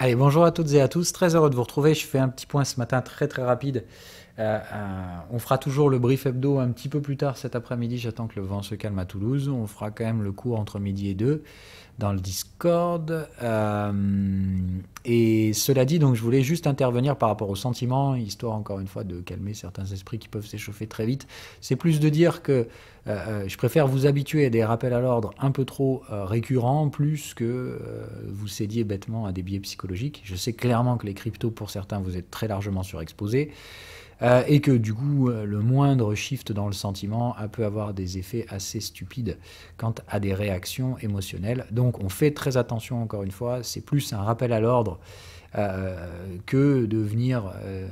Allez, bonjour à toutes et à tous, très heureux de vous retrouver. Je fais un petit point ce matin très très rapide euh, euh, on fera toujours le brief hebdo un petit peu plus tard cet après-midi. J'attends que le vent se calme à Toulouse. On fera quand même le cours entre midi et deux dans le Discord. Euh, et cela dit, donc je voulais juste intervenir par rapport aux sentiments, histoire encore une fois de calmer certains esprits qui peuvent s'échauffer très vite. C'est plus de dire que je préfère vous habituer à des rappels à l'ordre un peu trop récurrents, plus que vous cédiez bêtement à des biais psychologiques. Je sais clairement que les cryptos, pour certains, vous êtes très largement surexposés. Euh, et que du coup, euh, le moindre shift dans le sentiment a peut avoir des effets assez stupides quant à des réactions émotionnelles. Donc on fait très attention encore une fois, c'est plus un rappel à l'ordre euh, que de venir euh,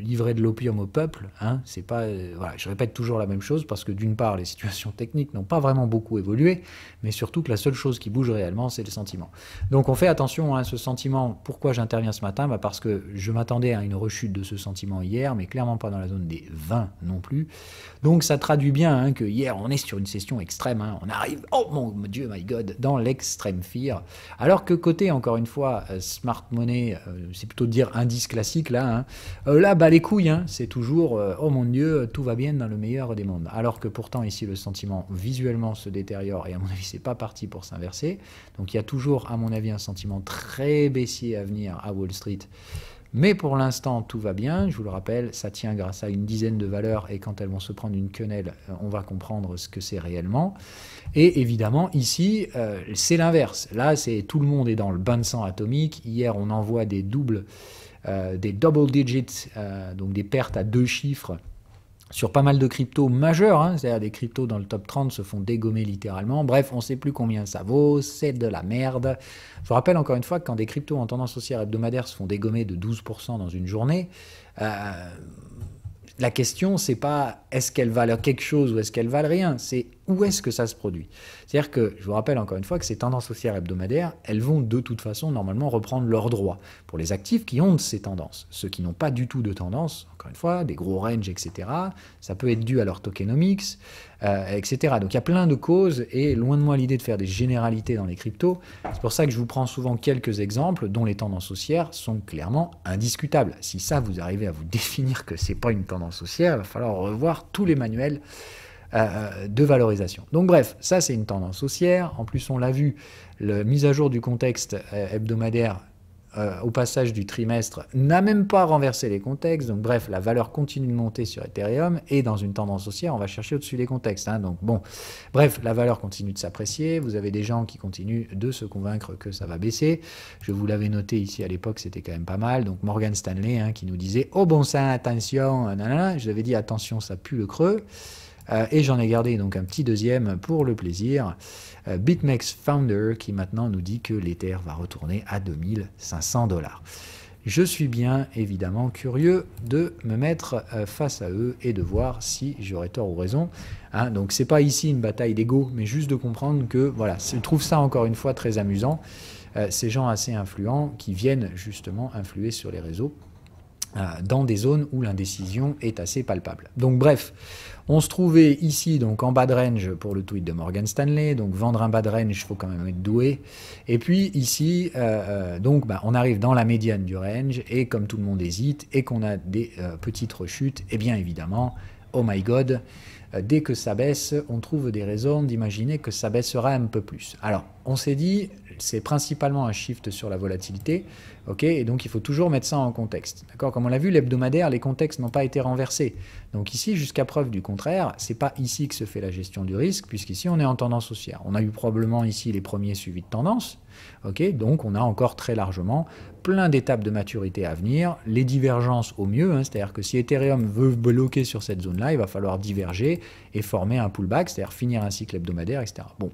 livrer de l'opium au peuple. Hein, c'est pas, euh, voilà, je répète toujours la même chose parce que d'une part, les situations techniques n'ont pas vraiment beaucoup évolué, mais surtout que la seule chose qui bouge réellement, c'est le sentiment. Donc on fait attention à hein, ce sentiment. Pourquoi j'interviens ce matin bah, Parce que je m'attendais à une rechute de ce sentiment hier, mais clairement pas dans la zone des 20 non plus. Donc ça traduit bien hein, que hier, on est sur une session extrême. Hein. on arrive, oh mon Dieu, my God, dans l'extrême fear. Alors que côté, encore une fois, smart money, euh, c'est plutôt de dire indice classique là. Hein. Euh, là, bah les couilles, hein, c'est toujours euh, oh mon dieu, tout va bien dans le meilleur des mondes. Alors que pourtant ici le sentiment visuellement se détériore et à mon avis c'est pas parti pour s'inverser. Donc il y a toujours à mon avis un sentiment très baissier à venir à Wall Street mais pour l'instant, tout va bien. Je vous le rappelle, ça tient grâce à une dizaine de valeurs et quand elles vont se prendre une quenelle, euh, on va comprendre ce que c'est réellement. Et évidemment, ici, euh, c'est l'inverse. Là, c'est tout le monde est dans le bain de sang atomique. Hier, on envoie des doubles, euh, des double digits, donc des pertes à deux chiffres sur pas mal de cryptos majeurs, hein, c'est-à-dire des cryptos dans le top 30 se font dégommer littéralement. Bref, on ne sait plus combien ça vaut, c'est de la merde. Je vous rappelle encore une fois que quand des cryptos en tendance haussière hebdomadaire se font dégommer de 12% dans une journée, euh, la question c'est pas est-ce qu'elles valent quelque chose ou est-ce qu'elles valent rien, c'est où est-ce que ça se produit C'est-à-dire que, je vous rappelle encore une fois que ces tendances haussières hebdomadaires, elles vont de toute façon normalement reprendre leurs droits pour les actifs qui ont ces tendances. Ceux qui n'ont pas du tout de tendance, encore une fois, des gros ranges, etc., ça peut être dû à leur tokenomics, euh, etc. Donc il y a plein de causes et loin de moi l'idée de faire des généralités dans les cryptos. C'est pour ça que je vous prends souvent quelques exemples dont les tendances haussières sont clairement indiscutables. Si ça, vous arrivez à vous définir que ce n'est pas une tendance haussière, il va falloir revoir tous les manuels euh, de valorisation. Donc bref, ça c'est une tendance haussière. En plus, on l'a vu, la mise à jour du contexte euh, hebdomadaire euh, au passage du trimestre n'a même pas renversé les contextes. Donc bref, la valeur continue de monter sur Ethereum et dans une tendance haussière, on va chercher au-dessus des contextes. Hein. donc bon, bref, la valeur continue de s'apprécier. Vous avez des gens qui continuent de se convaincre que ça va baisser. Je vous l'avais noté ici à l'époque, c'était quand même pas mal. Donc Morgan Stanley hein, qui nous disait oh bon sang, attention, Je vous avais dit attention, ça pue le creux. Euh, et j'en ai gardé donc un petit deuxième pour le plaisir. Euh, BitMEX Founder qui maintenant nous dit que l'Ether va retourner à 2500 dollars. Je suis bien évidemment curieux de me mettre euh, face à eux et de voir si j'aurais tort ou raison. Hein. donc c'est pas ici une bataille d'ego, mais juste de comprendre que voilà, je trouve ça encore une fois très amusant. ces gens assez influents qui viennent justement influer sur les réseaux dans des zones où l'indécision est assez palpable. Donc bref, on se trouvait ici, donc en bas de range pour le tweet de Morgan Stanley. Donc vendre un bad range, il faut quand même être doué. Et puis ici, euh, euh, donc bah, on arrive dans la médiane du range. Et comme tout le monde hésite et qu'on a des euh, petites rechutes, et eh bien évidemment, oh my god, dès que ça baisse, on trouve des raisons d'imaginer que ça baissera un peu plus. Alors, on s'est dit, c'est principalement un shift sur la volatilité et donc il faut toujours mettre ça en contexte. Comme on l'a vu, l'hebdomadaire, les contextes n'ont pas été renversés. Donc ici, jusqu'à preuve du contraire, c'est pas ici que se fait la gestion du risque, puisqu'ici on est en tendance haussière. On a eu probablement ici les premiers suivis de tendance, donc on a encore très largement plein d'étapes de maturité à venir, les divergences au mieux, hein, c'est-à-dire que si Ethereum veut bloquer sur cette zone-là, il va falloir diverger et former un pullback, c'est-à-dire finir un cycle hebdomadaire, etc. Bon.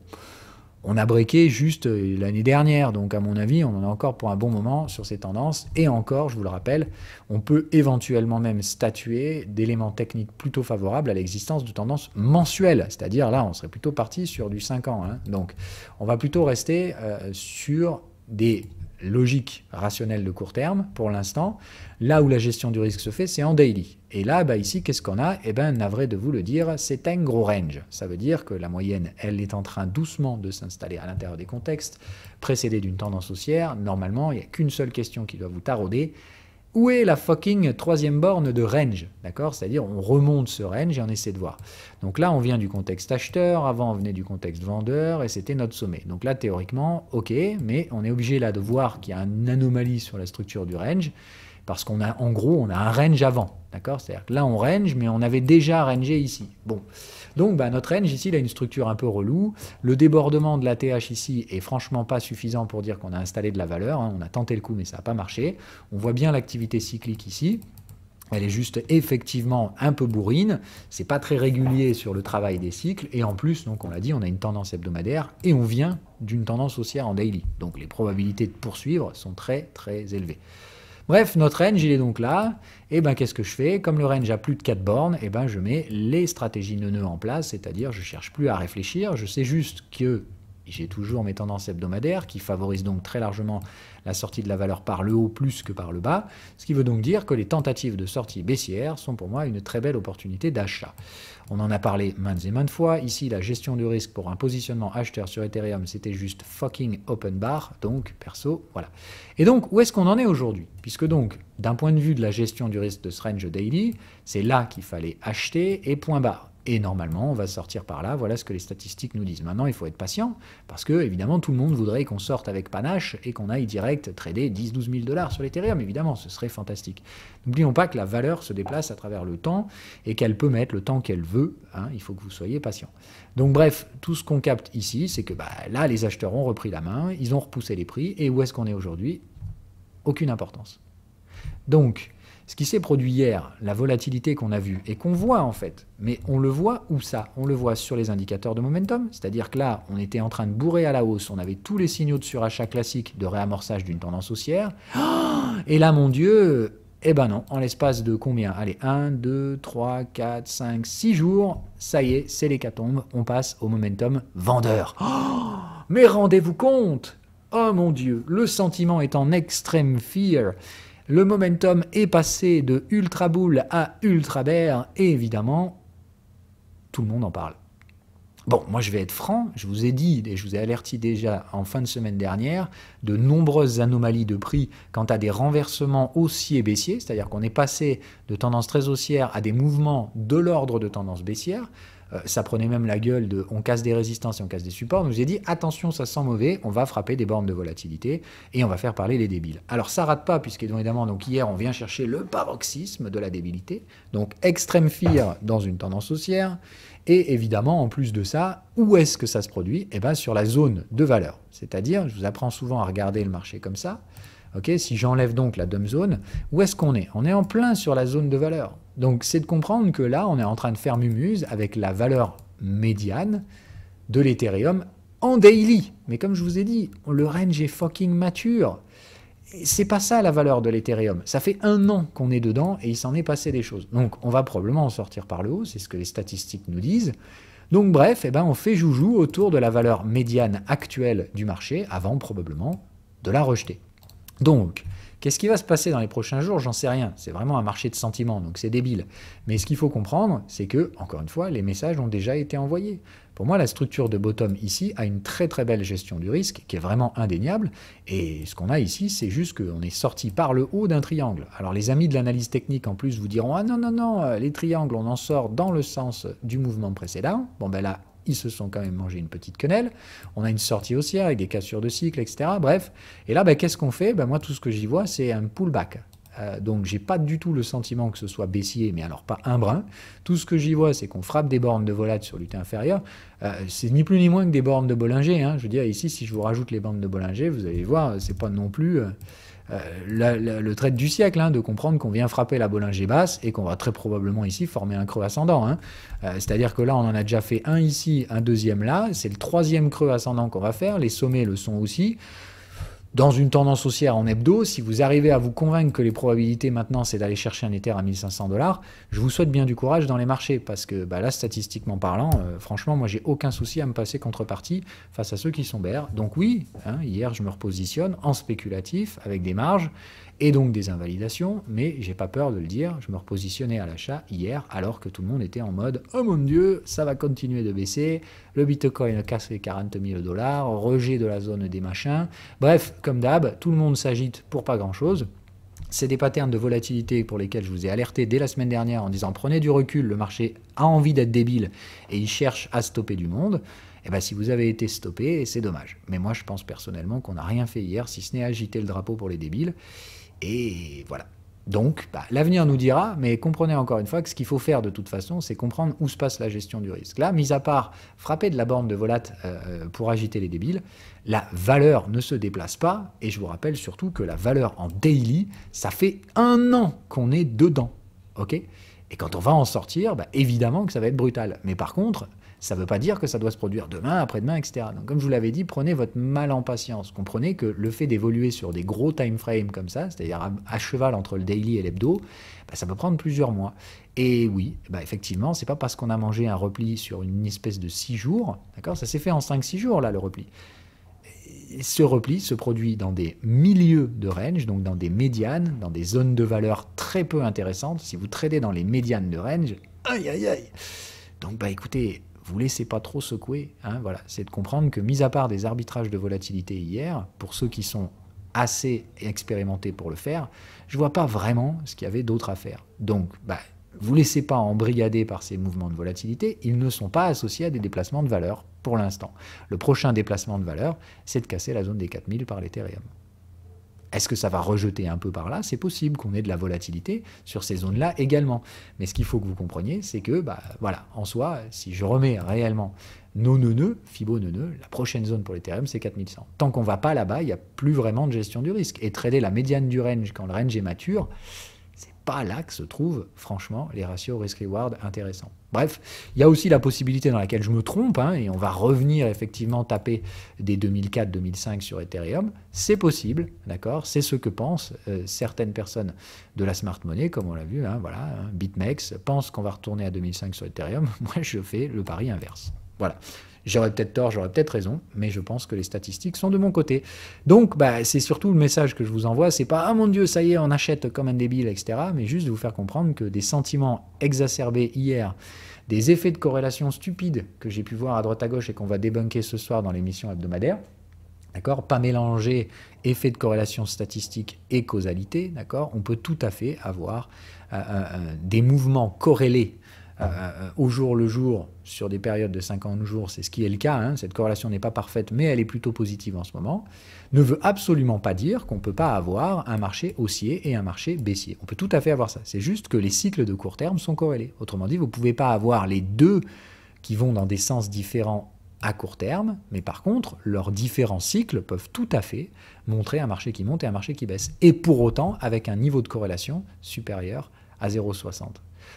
On a breaké juste euh, l'année dernière, donc à mon avis, on en a encore pour un bon moment sur ces tendances. Et encore, je vous le rappelle, on peut éventuellement même statuer d'éléments techniques plutôt favorables à l'existence de tendances mensuelles. C'est-à-dire là, on serait plutôt parti sur du 5 ans. Hein. Donc, on va plutôt rester euh, sur des logique, rationnelle de court terme pour l'instant. Là où la gestion du risque se fait, c'est en daily. Et là, bah ici, qu'est-ce qu'on a Eh bien, navré de vous le dire, c'est un gros range. Ça veut dire que la moyenne, elle est en train doucement de s'installer à l'intérieur des contextes, précédée d'une tendance haussière. Normalement, il n'y a qu'une seule question qui doit vous tarauder, où est la fucking troisième borne de range D'accord C'est-à-dire, on remonte ce range et on essaie de voir. Donc là, on vient du contexte acheteur, avant on venait du contexte vendeur, et c'était notre sommet. Donc là, théoriquement, ok, mais on est obligé là de voir qu'il y a une anomalie sur la structure du range, parce qu'on a, en gros, on a un range avant. D'accord C'est-à-dire que là, on range, mais on avait déjà rangé ici. Bon. Donc bah, notre range ici, il a une structure un peu reloue. Le débordement de la TH ici est franchement pas suffisant pour dire qu'on a installé de la valeur. Hein. On a tenté le coup, mais ça n'a pas marché. On voit bien l'activité cyclique ici. Elle est juste effectivement un peu bourrine, c'est pas très régulier sur le travail des cycles, et en plus, donc on l'a dit, on a une tendance hebdomadaire et on vient d'une tendance haussière en daily. Donc les probabilités de poursuivre sont très très élevées. Bref, notre range, il est donc là. Et eh ben, qu'est-ce que je fais Comme le range a plus de 4 bornes, et eh ben, je mets les stratégies neuneux en place, c'est-à-dire je cherche plus à réfléchir, je sais juste que j'ai toujours mes tendances hebdomadaires qui favorisent donc très largement la sortie de la valeur par le haut plus que par le bas, ce qui veut donc dire que les tentatives de sortie baissière sont pour moi une très belle opportunité d'achat. On en a parlé maintes et maintes fois, ici la gestion du risque pour un positionnement acheteur sur Ethereum c'était juste fucking open bar, donc perso, voilà. Et donc où est-ce qu'on en est aujourd'hui Puisque donc d'un point de vue de la gestion du risque de range Daily, c'est là qu'il fallait acheter et point barre. Et normalement, on va sortir par là. Voilà ce que les statistiques nous disent. Maintenant, il faut être patient parce que, évidemment, tout le monde voudrait qu'on sorte avec panache et qu'on aille direct trader 10-12 000 dollars sur l'Ethereum. Évidemment, ce serait fantastique. N'oublions pas que la valeur se déplace à travers le temps et qu'elle peut mettre le temps qu'elle veut. Hein. il faut que vous soyez patient. Donc, bref, tout ce qu'on capte ici, c'est que bah, là, les acheteurs ont repris la main, ils ont repoussé les prix. Et où est-ce qu'on est aujourd'hui Aucune importance. Donc, ce qui s'est produit hier, la volatilité qu'on a vue et qu'on voit en fait, mais on le voit où ça On le voit sur les indicateurs de momentum, c'est-à-dire que là, on était en train de bourrer à la hausse, on avait tous les signaux de surachat classique de réamorçage d'une tendance haussière. Et là, mon Dieu, eh ben non, en l'espace de combien Allez, 1, 2, 3, 4, 5, 6 jours, ça y est, c'est l'hécatombe, on passe au momentum vendeur. mais rendez-vous compte Oh mon Dieu, le sentiment est en extrême fear. Le momentum est passé de Ultra boule à Ultra Bear et évidemment, tout le monde en parle. Bon, moi je vais être franc, je vous ai dit et je vous ai alerté déjà en fin de semaine dernière de nombreuses anomalies de prix quant à des renversements haussiers baissiers, c'est-à-dire qu'on est passé de tendances très haussière à des mouvements de l'ordre de tendance baissière. Euh, ça prenait même la gueule de on casse des résistances et on casse des supports, nous a dit attention, ça sent mauvais, on va frapper des bornes de volatilité et on va faire parler les débiles. Alors ça rate pas, puisqu'évidemment, donc hier, on vient chercher le paroxysme de la débilité, donc extrême fear dans une tendance haussière, et évidemment, en plus de ça, où est-ce que ça se produit Eh bien, sur la zone de valeur. C'est-à-dire, je vous apprends souvent à regarder le marché comme ça. si j'enlève donc la dumb zone, où est-ce qu'on est On est en plein sur la zone de valeur. Donc c'est de comprendre que là, on est en train de faire mumuse avec la valeur médiane de l'Ethereum en daily. Mais comme je vous ai dit, le range est fucking mature. C'est pas ça la valeur de l'Ethereum. Ça fait un an qu'on est dedans et il s'en est passé des choses. Donc on va probablement en sortir par le haut, c'est ce que les statistiques nous disent. Donc bref, eh ben, on fait joujou autour de la valeur médiane actuelle du marché avant probablement de la rejeter. Donc, Qu'est-ce qui va se passer dans les prochains jours J'en sais rien. C'est vraiment un marché de sentiments, donc c'est débile. Mais ce qu'il faut comprendre, c'est que, encore une fois, les messages ont déjà été envoyés. Pour moi, la structure de bottom ici a une très très belle gestion du risque qui est vraiment indéniable. Et ce qu'on a ici, c'est juste qu'on est sorti par le haut d'un triangle. Alors les amis de l'analyse technique en plus vous diront Ah non, non, non, euh, les triangles, on en sort dans le sens du mouvement précédent. Bon ben là, ils se sont quand même mangé une petite quenelle. On a une sortie haussière avec des cassures de cycle, etc. Bref. Et là, ben, qu'est-ce qu'on fait ben, Moi, tout ce que j'y vois, c'est un pullback. Donc euh, donc j'ai pas du tout le sentiment que ce soit baissier, mais alors pas un brin. Tout ce que j'y vois, c'est qu'on frappe des bornes de volatilité sur l'UT inférieur. Euh, c'est ni plus ni moins que des bornes de Bollinger. Hein. Je veux dire, ici, si je vous rajoute les bornes de Bollinger, vous allez voir, c'est pas non plus... Euh, euh, le trait du siècle, hein, de comprendre qu'on vient frapper la Bollinger basse et qu'on va très probablement ici former un creux ascendant. Hein. Euh, c'est-à-dire que là, on en a déjà fait un ici, un deuxième là, c'est le troisième creux ascendant qu'on va faire, les sommets le sont aussi dans une tendance haussière en hebdo, si vous arrivez à vous convaincre que les probabilités maintenant c'est d'aller chercher un Ether à 1500 dollars, je vous souhaite bien du courage dans les marchés parce que bah, là, statistiquement parlant, euh, franchement, moi j'ai aucun souci à me passer contrepartie face à ceux qui sont BR. Donc oui, hein, hier je me repositionne en spéculatif avec des marges et donc des invalidations, mais j'ai pas peur de le dire, je me repositionnais à l'achat hier alors que tout le monde était en mode Oh mon dieu, ça va continuer de baisser, le Bitcoin a cassé 40 000 dollars, rejet de la zone des machins. Bref, comme d'hab, tout le monde s'agite pour pas grand chose. C'est des patterns de volatilité pour lesquels je vous ai alerté dès la semaine dernière en disant prenez du recul, le marché a envie d'être débile et il cherche à stopper du monde. Eh bien, si vous avez été stoppé, c'est dommage. Mais moi, je pense personnellement qu'on n'a rien fait hier, si ce n'est agiter le drapeau pour les débiles. Et voilà. Donc, bah, l'avenir nous dira, mais comprenez encore une fois que ce qu'il faut faire de toute façon, c'est comprendre où se passe la gestion du risque. Là, mis à part frapper de la borne de volat euh, euh, pour agiter les débiles, la valeur ne se déplace pas. Et je vous rappelle surtout que la valeur en daily, ça fait un an qu'on est dedans. OK Et quand on va en sortir, bah, évidemment que ça va être brutal. Mais par contre, ça ne veut pas dire que ça doit se produire demain, après-demain, etc. Donc, comme je vous l'avais dit, prenez votre mal en patience. Comprenez que le fait d'évoluer sur des gros time frames comme ça, c'est-à-dire à, cheval entre le daily et l'hebdo, bah, ça peut prendre plusieurs mois. Et oui, bah, effectivement, c'est pas parce qu'on a mangé un repli sur une espèce de 6 jours, d'accord Ça s'est fait en 5-6 jours, là, le repli. ce repli se produit dans des milieux de range, donc dans des médianes, dans des zones de valeur très peu intéressantes. Si vous tradez dans les médianes de range, aïe aïe aïe donc bah écoutez, vous laissez pas trop secouer. Hein, voilà, c'est de comprendre que, mis à part des arbitrages de volatilité hier, pour ceux qui sont assez expérimentés pour le faire, je vois pas vraiment ce qu'il y avait d'autre à faire. Donc, bah, vous laissez pas embrigader par ces mouvements de volatilité, ils ne sont pas associés à des déplacements de valeur pour l'instant. Le prochain déplacement de valeur, c'est de casser la zone des 4000 par l'Ethereum. Est-ce que ça va rejeter un peu par là C'est possible qu'on ait de la volatilité sur ces zones-là également. Mais ce qu'il faut que vous compreniez, c'est que, bah, voilà, en soi, si je remets réellement nos non, Fibo la prochaine zone pour l'Ethereum, c'est 4100. Tant qu'on ne va pas là-bas, il n'y a plus vraiment de gestion du risque. Et trader la médiane du range quand le range est mature, pas là que se trouvent, franchement, les ratios risk-reward intéressants. Bref, il y a aussi la possibilité dans laquelle je me trompe, hein, et on va revenir effectivement taper des 2004-2005 sur Ethereum. C'est possible, d'accord C'est ce que pensent euh, certaines personnes de la smart money, comme on l'a vu, hein, voilà, hein, BitMEX pense qu'on va retourner à 2005 sur Ethereum. Moi, je fais le pari inverse. Voilà. J'aurais peut-être tort, j'aurais peut-être raison, mais je pense que les statistiques sont de mon côté. Donc, bah, c'est surtout le message que je vous envoie. C'est pas, ah mon Dieu, ça y est, on achète comme un débile, etc. Mais juste de vous faire comprendre que des sentiments exacerbés hier, des effets de corrélation stupides que j'ai pu voir à droite à gauche et qu'on va débunker ce soir dans l'émission hebdomadaire, D'accord Pas mélanger effet de corrélation statistique et causalité, d'accord On peut tout à fait avoir euh, euh, euh, des mouvements corrélés euh, au jour le jour sur des périodes de 50 jours, c'est ce qui est le cas, hein. cette corrélation n'est pas parfaite, mais elle est plutôt positive en ce moment, ne veut absolument pas dire qu'on ne peut pas avoir un marché haussier et un marché baissier. On peut tout à fait avoir ça. C'est juste que les cycles de court terme sont corrélés. Autrement dit, vous ne pouvez pas avoir les deux qui vont dans des sens différents à court terme, mais par contre, leurs différents cycles peuvent tout à fait montrer un marché qui monte et un marché qui baisse. Et pour autant, avec un niveau de corrélation supérieur à 0,60.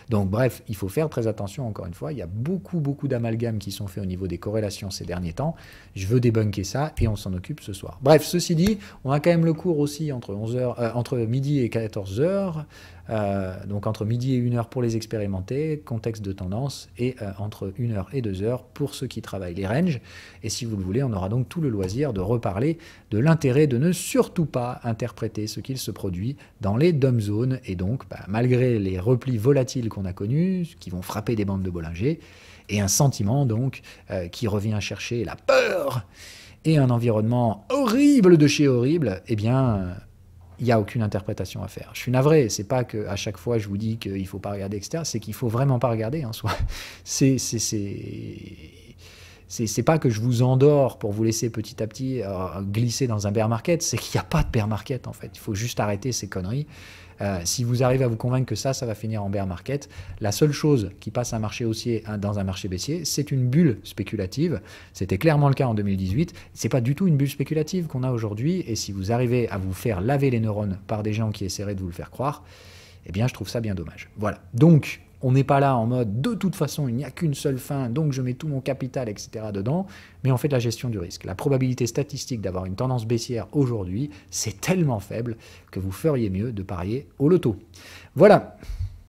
Donc bref, il faut faire très attention, encore une fois, il y a beaucoup, beaucoup d'amalgames qui sont faits au niveau des corrélations ces derniers temps. Je veux débunker ça et on s'en occupe ce soir. Bref, ceci dit, on a quand même le cours aussi entre, 11 euh, entre midi et 14h. Euh, donc entre midi et une heure pour les expérimenter, contexte de tendance, et euh, entre une heure et deux heures pour ceux qui travaillent les ranges. Et si vous le voulez, on aura donc tout le loisir de reparler de l'intérêt de ne surtout pas interpréter ce qu'il se produit dans les dom zones. Et donc, bah, malgré les replis volatiles qu'on a connus, qui vont frapper des bandes de Bollinger, et un sentiment donc euh, qui revient chercher la peur et un environnement horrible de chez horrible, eh bien, il n'y a aucune interprétation à faire. Je suis navré, c'est pas que à chaque fois je vous dis qu'il ne faut pas regarder, etc. C'est qu'il ne faut vraiment pas regarder en hein, soi. C'est c'est pas que je vous endors pour vous laisser petit à petit euh, glisser dans un bear market, c'est qu'il n'y a pas de bear market en fait. Il faut juste arrêter ces conneries euh, si vous arrivez à vous convaincre que ça, ça va finir en bear market, la seule chose qui passe un marché haussier dans un marché baissier, c'est une bulle spéculative. C'était clairement le cas en 2018. n'est pas du tout une bulle spéculative qu'on a aujourd'hui. Et si vous arrivez à vous faire laver les neurones par des gens qui essaieraient de vous le faire croire, eh bien, je trouve ça bien dommage. Voilà. Donc, on n'est pas là en mode de toute façon, il n'y a qu'une seule fin, donc je mets tout mon capital, etc. dedans, mais on fait de la gestion du risque. La probabilité statistique d'avoir une tendance baissière aujourd'hui, c'est tellement faible que vous feriez mieux de parier au loto. Voilà.